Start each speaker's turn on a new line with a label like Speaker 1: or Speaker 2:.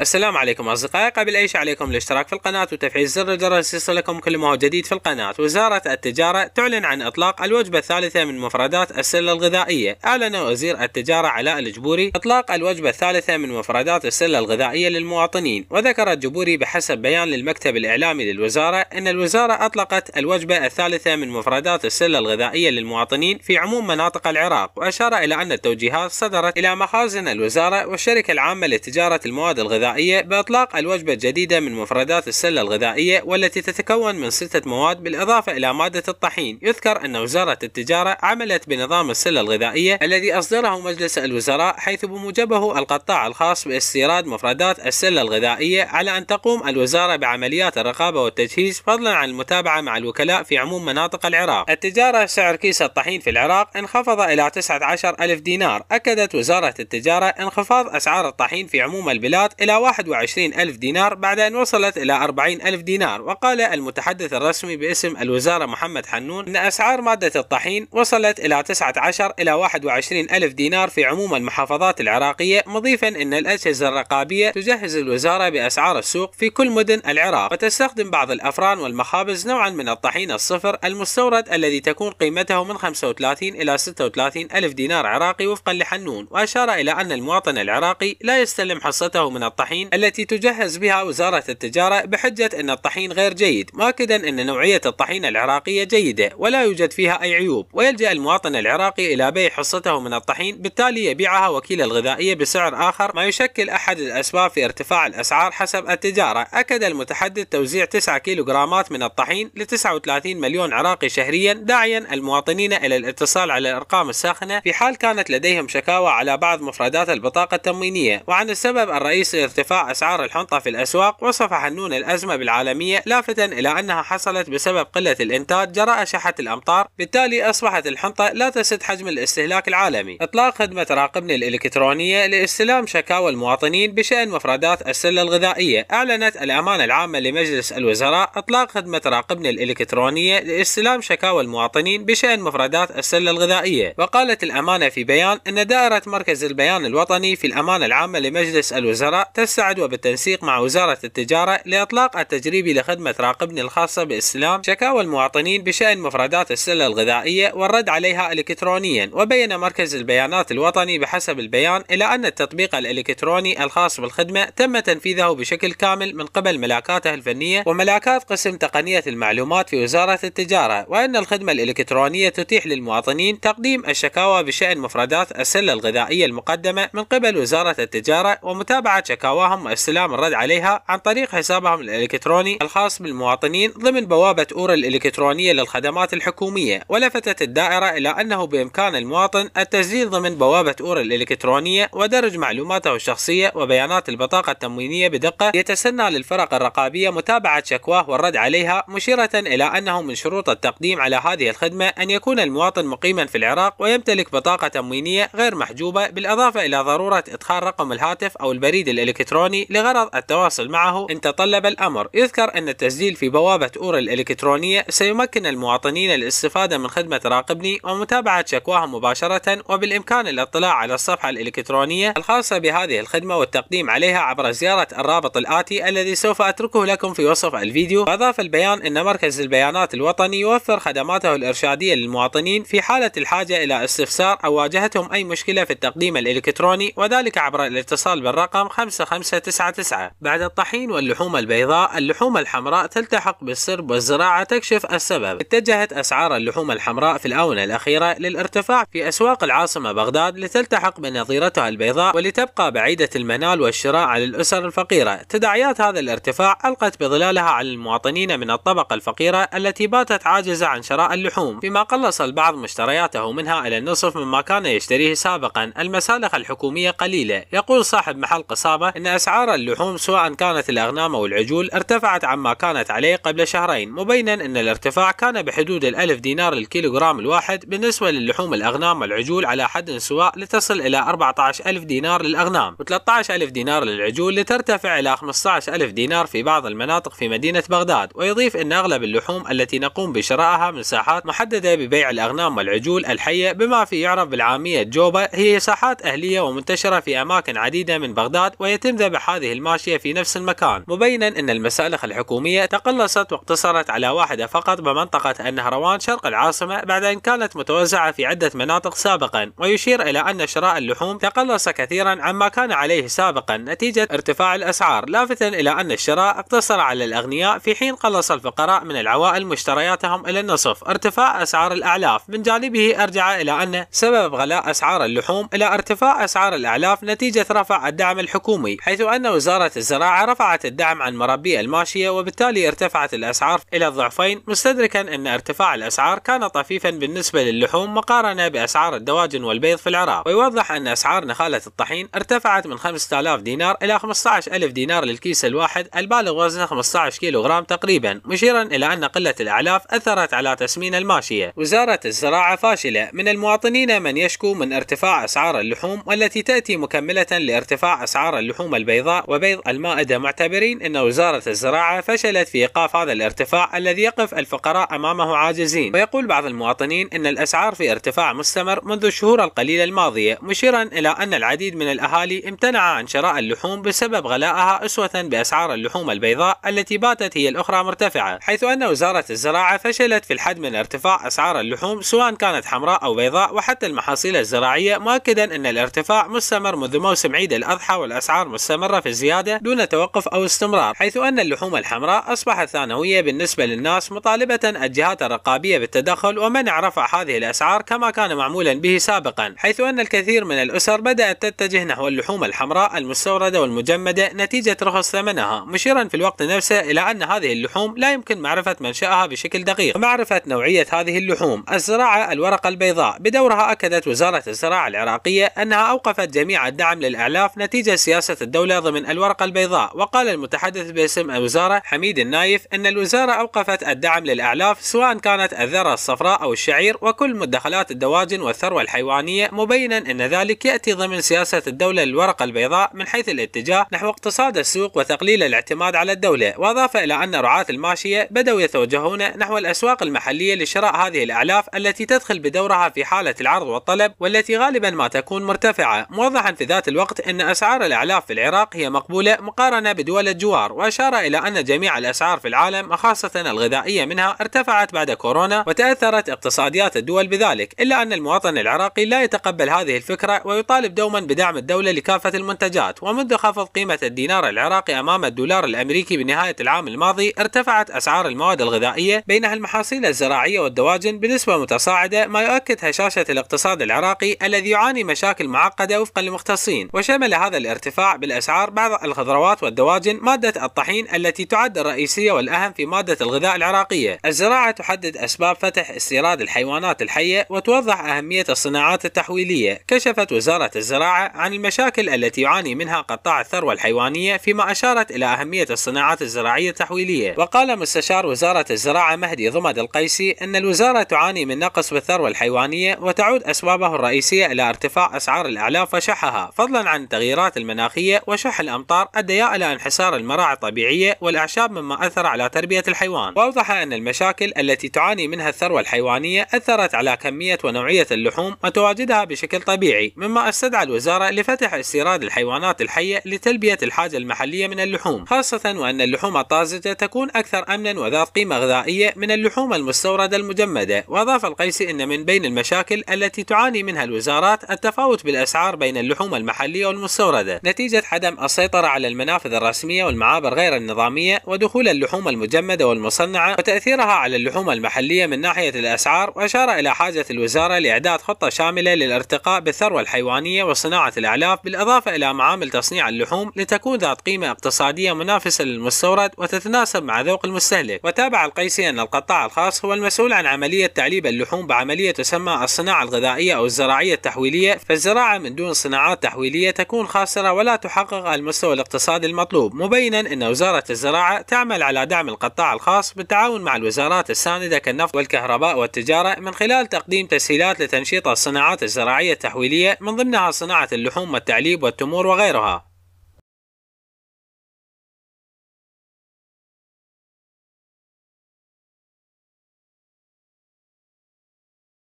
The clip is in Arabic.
Speaker 1: السلام عليكم أصدقائي قبل أي شيء عليكم الاشتراك في القناة وتفعيل زر الجرس يصلكم كل ما هو جديد في القناة وزارة التجارة تعلن عن إطلاق الوجبة الثالثة من مفردات السلة الغذائية أعلن وزير التجارة علاء الجبوري إطلاق الوجبة الثالثة من مفردات السلة الغذائية للمواطنين وذكر الجبوري بحسب بيان للمكتب الإعلامي للوزارة أن الوزارة أطلقت الوجبة الثالثة من مفردات السلة الغذائية للمواطنين في عموم مناطق العراق وأشار إلى أن التوجيهات صدرت إلى مخازن الوزارة والشركة العامة لتجارة المواد الغذائية الغذائية بإطلاق الوجبة الجديدة من مفردات السلة الغذائية والتي تتكون من ستة مواد بالإضافة إلى مادة الطحين يذكر أن وزارة التجارة عملت بنظام السلة الغذائية الذي أصدره مجلس الوزراء حيث بموجبه القطاع الخاص باستيراد مفردات السلة الغذائية على أن تقوم الوزارة بعمليات الرقابة والتجهيز فضلا عن المتابعة مع الوكلاء في عموم مناطق العراق التجارة سعر كيس الطحين في العراق انخفض إلى 19 ألف دينار أكدت وزارة التجارة انخفاض أسعار الطحين في عموم البلاد إلى 21 ألف دينار بعد أن وصلت إلى 40 ألف دينار وقال المتحدث الرسمي باسم الوزارة محمد حنون أن أسعار مادة الطحين وصلت إلى 19 إلى 21 ألف دينار في عموم المحافظات العراقية مضيفا أن الأجهزة الرقابية تجهز الوزارة بأسعار السوق في كل مدن العراق وتستخدم بعض الأفران والمخابز نوعا من الطحين الصفر المستورد الذي تكون قيمته من 35 إلى 36 ألف دينار عراقي وفقا لحنون وأشار إلى أن المواطن العراقي لا يستلم حصته من الطحين الطحين التي تجهز بها وزارة التجارة بحجة أن الطحين غير جيد مؤكدا أن نوعية الطحين العراقية جيدة ولا يوجد فيها أي عيوب ويلجأ المواطن العراقي إلى بيع حصته من الطحين بالتالي يبيعها وكيل الغذائية بسعر آخر ما يشكل أحد الأسباب في ارتفاع الأسعار حسب التجارة أكد المتحدث توزيع 9 كيلوغرامات من الطحين ل 39 مليون عراقي شهريا داعيا المواطنين إلى الاتصال على الأرقام الساخنة في حال كانت لديهم شكاوى على بعض مفردات البطاقة التموينية وعن السبب الرئيسي ارتفاع أسعار الحنطة في الأسواق وصف حنون الأزمة بالعالمية لافتا إلى أنها حصلت بسبب قلة الإنتاج جراء شحة الأمطار بالتالي أصبحت الحنطة لا تسد حجم الاستهلاك العالمي إطلاق خدمة راقبني الإلكترونية لاستلام شكاوى المواطنين بشأن مفردات السلة الغذائية أعلنت الأمانة العامة لمجلس الوزراء إطلاق خدمة راقبني الإلكترونية لاستلام شكاوى المواطنين بشأن مفردات السلة الغذائية وقالت الأمانة في بيان أن دائرة مركز البيان الوطني في الأمانة العامة لمجلس الوزراء تسعد وبالتنسيق مع وزارة التجارة لإطلاق التجريب لخدمة راقبني الخاصة بإسلام شكاوى المواطنين بشأن مفردات السلة الغذائية والرد عليها إلكترونيا وبين مركز البيانات الوطني بحسب البيان إلى أن التطبيق الإلكتروني الخاص بالخدمة تم تنفيذه بشكل كامل من قبل ملاكاته الفنية وملاكات قسم تقنية المعلومات في وزارة التجارة وأن الخدمة الإلكترونية تتيح للمواطنين تقديم الشكاوى بشأن مفردات السلة الغذائية المقدمة من قبل وزارة التجارة ومتابعة شكاوى محتواهم واستلام الرد عليها عن طريق حسابهم الإلكتروني الخاص بالمواطنين ضمن بوابة أورا الإلكترونية للخدمات الحكومية ولفتت الدائرة إلى أنه بإمكان المواطن التسجيل ضمن بوابة أورا الإلكترونية ودرج معلوماته الشخصية وبيانات البطاقة التموينية بدقة يتسنى للفرق الرقابية متابعة شكواه والرد عليها مشيرة إلى أنه من شروط التقديم على هذه الخدمة أن يكون المواطن مقيما في العراق ويمتلك بطاقة تموينية غير محجوبة بالإضافة إلى ضرورة إدخال رقم الهاتف أو البريد الإلكتروني الإلكتروني لغرض التواصل معه إن تطلب الأمر يذكر أن التسجيل في بوابة أورا الإلكترونية سيمكن المواطنين الاستفادة من خدمة راقبني ومتابعة شكواهم مباشرة وبالإمكان الاطلاع على الصفحة الإلكترونية الخاصة بهذه الخدمة والتقديم عليها عبر زيارة الرابط الآتي الذي سوف أتركه لكم في وصف الفيديو وأضاف البيان أن مركز البيانات الوطني يوفر خدماته الإرشادية للمواطنين في حالة الحاجة إلى استفسار أو واجهتهم أي مشكلة في التقديم الإلكتروني وذلك عبر الاتصال بالرقم 55 599 بعد الطحين واللحوم البيضاء اللحوم الحمراء تلتحق بالسرب والزراعة تكشف السبب اتجهت أسعار اللحوم الحمراء في الآونة الأخيرة للارتفاع في أسواق العاصمة بغداد لتلتحق بنظيرتها البيضاء ولتبقى بعيدة المنال والشراء على الأسر الفقيرة تداعيات هذا الارتفاع ألقت بظلالها على المواطنين من الطبقة الفقيرة التي باتت عاجزة عن شراء اللحوم فيما قلص البعض مشترياته منها إلى النصف مما كان يشتريه سابقا المسالخ الحكومية قليلة يقول صاحب محل قصابة أن أسعار اللحوم سواء كانت الأغنام أو العجول ارتفعت عما كانت عليه قبل شهرين مبينا أن الارتفاع كان بحدود الألف دينار للكيلوغرام الواحد بالنسبة للحوم الأغنام والعجول على حد سواء لتصل إلى 14000 دينار للأغنام و13000 دينار للعجول لترتفع إلى 15000 دينار في بعض المناطق في مدينة بغداد ويضيف أن أغلب اللحوم التي نقوم بشرائها من ساحات محددة ببيع الأغنام والعجول الحية بما في يعرف بالعامية جوبا هي ساحات أهلية ومنتشرة في أماكن عديدة من بغداد ويتم ذبح هذه الماشية في نفس المكان مبينا أن المسالخ الحكومية تقلصت واقتصرت على واحدة فقط بمنطقة النهروان شرق العاصمة بعد أن كانت متوزعة في عدة مناطق سابقا ويشير إلى أن شراء اللحوم تقلص كثيرا عما كان عليه سابقا نتيجة ارتفاع الأسعار لافتا إلى أن الشراء اقتصر على الأغنياء في حين قلص الفقراء من العوائل مشترياتهم إلى النصف ارتفاع أسعار الأعلاف من جانبه أرجع إلى أن سبب غلاء أسعار اللحوم إلى ارتفاع أسعار الأعلاف نتيجة رفع الدعم الحكومي حيث أن وزارة الزراعة رفعت الدعم عن مربي الماشية وبالتالي ارتفعت الأسعار إلى الضعفين مستدركا أن ارتفاع الأسعار كان طفيفا بالنسبة للحوم مقارنة بأسعار الدواجن والبيض في العراق ويوضح أن أسعار نخالة الطحين ارتفعت من 5000 دينار إلى 15000 دينار للكيس الواحد البالغ وزنه 15 كيلوغرام تقريبا مشيرا إلى أن قلة الأعلاف أثرت على تسمين الماشية وزارة الزراعة فاشلة من المواطنين من يشكو من ارتفاع أسعار اللحوم والتي تأتي مكملة لارتفاع أسعار اللحوم اللحوم البيضاء وبيض المائدة معتبرين أن وزارة الزراعة فشلت في إيقاف هذا الارتفاع الذي يقف الفقراء أمامه عاجزين ويقول بعض المواطنين أن الأسعار في ارتفاع مستمر منذ الشهور القليلة الماضية مشيرا إلى أن العديد من الأهالي امتنع عن شراء اللحوم بسبب غلاءها أسوة بأسعار اللحوم البيضاء التي باتت هي الأخرى مرتفعة حيث أن وزارة الزراعة فشلت في الحد من ارتفاع أسعار اللحوم سواء كانت حمراء أو بيضاء وحتى المحاصيل الزراعية مؤكدا أن الارتفاع مستمر منذ موسم عيد الأضحى والأسعار مستمرة في الزيادة دون توقف أو استمرار حيث أن اللحوم الحمراء أصبحت ثانوية بالنسبة للناس مطالبة الجهات الرقابية بالتدخل ومنع رفع هذه الأسعار كما كان معمولا به سابقا حيث أن الكثير من الأسر بدأت تتجه نحو اللحوم الحمراء المستوردة والمجمدة نتيجة رخص ثمنها مشيرا في الوقت نفسه إلى أن هذه اللحوم لا يمكن معرفة منشأها بشكل دقيق ومعرفة نوعية هذه اللحوم الزراعة الورقة البيضاء بدورها أكدت وزارة الزراعة العراقية أنها أوقفت جميع الدعم للإعلاف نتيجة سياسة وزارة الدولة ضمن الورقة البيضاء وقال المتحدث باسم الوزارة حميد النايف أن الوزارة أوقفت الدعم للأعلاف سواء كانت الذرة الصفراء أو الشعير وكل مدخلات الدواجن والثروة الحيوانية مبينا أن ذلك يأتي ضمن سياسة الدولة للورقة البيضاء من حيث الاتجاه نحو اقتصاد السوق وتقليل الاعتماد على الدولة وأضاف إلى أن رعاة الماشية بدأوا يتوجهون نحو الأسواق المحلية لشراء هذه الأعلاف التي تدخل بدورها في حالة العرض والطلب والتي غالبا ما تكون مرتفعة موضحا في ذات الوقت أن أسعار الأعلاف في العراق هي مقبولة مقارنة بدول الجوار وأشار إلى أن جميع الأسعار في العالم وخاصة الغذائية منها ارتفعت بعد كورونا وتأثرت اقتصاديات الدول بذلك إلا أن المواطن العراقي لا يتقبل هذه الفكرة ويطالب دوما بدعم الدولة لكافة المنتجات ومنذ خفض قيمة الدينار العراقي أمام الدولار الأمريكي بنهاية العام الماضي ارتفعت أسعار المواد الغذائية بينها المحاصيل الزراعية والدواجن بنسبة متصاعدة ما يؤكد هشاشة الاقتصاد العراقي الذي يعاني مشاكل معقدة وفقا لمختصين وشمل هذا الارتفاع بالأسعار بعض الخضروات والدواجن مادة الطحين التي تعد الرئيسية والأهم في مادة الغذاء العراقية الزراعة تحدد أسباب فتح استيراد الحيوانات الحية وتوضح أهمية الصناعات التحويلية كشفت وزارة الزراعة عن المشاكل التي يعاني منها قطاع الثروة الحيوانية فيما أشارت إلى أهمية الصناعات الزراعية التحويلية وقال مستشار وزارة الزراعة مهدي ضمد القيسي أن الوزارة تعاني من نقص بالثروة الحيوانية وتعود أسبابه الرئيسية إلى ارتفاع أسعار الأعلاف وشحها فضلا عن التغييرات المناخية وشح الأمطار أديا إلى انحسار المراعي الطبيعية والأعشاب مما أثر على تربية الحيوان وأوضح أن المشاكل التي تعاني منها الثروة الحيوانية أثرت على كمية ونوعية اللحوم وتواجدها بشكل طبيعي مما استدعى الوزارة لفتح استيراد الحيوانات الحية لتلبية الحاجة المحلية من اللحوم خاصة وأن اللحوم الطازجة تكون أكثر أمنا وذات قيمة غذائية من اللحوم المستوردة المجمدة وأضاف القيسي أن من بين المشاكل التي تعاني منها الوزارات التفاوت بالأسعار بين اللحوم المحلية والمستوردة نتيجة نتيجة عدم السيطرة على المنافذ الرسمية والمعابر غير النظامية ودخول اللحوم المجمدة والمصنعة وتأثيرها على اللحوم المحلية من ناحية الأسعار وأشار إلى حاجة الوزارة لإعداد خطة شاملة للارتقاء بالثروة الحيوانية وصناعة الأعلاف بالإضافة إلى معامل تصنيع اللحوم لتكون ذات قيمة اقتصادية منافسة للمستورد وتتناسب مع ذوق المستهلك وتابع القيسي أن القطاع الخاص هو المسؤول عن عملية تعليب اللحوم بعملية تسمى الصناعة الغذائية أو الزراعية التحويلية فالزراعة من دون صناعات تحويلية تكون خاسرة ولا تحقق تحقق المستوى الاقتصادي المطلوب مبينا أن وزارة الزراعة تعمل على دعم القطاع الخاص بالتعاون مع الوزارات الساندة كالنفط والكهرباء والتجارة من خلال تقديم تسهيلات لتنشيط الصناعات الزراعية التحويلية من ضمنها صناعة اللحوم والتعليب والتمور وغيرها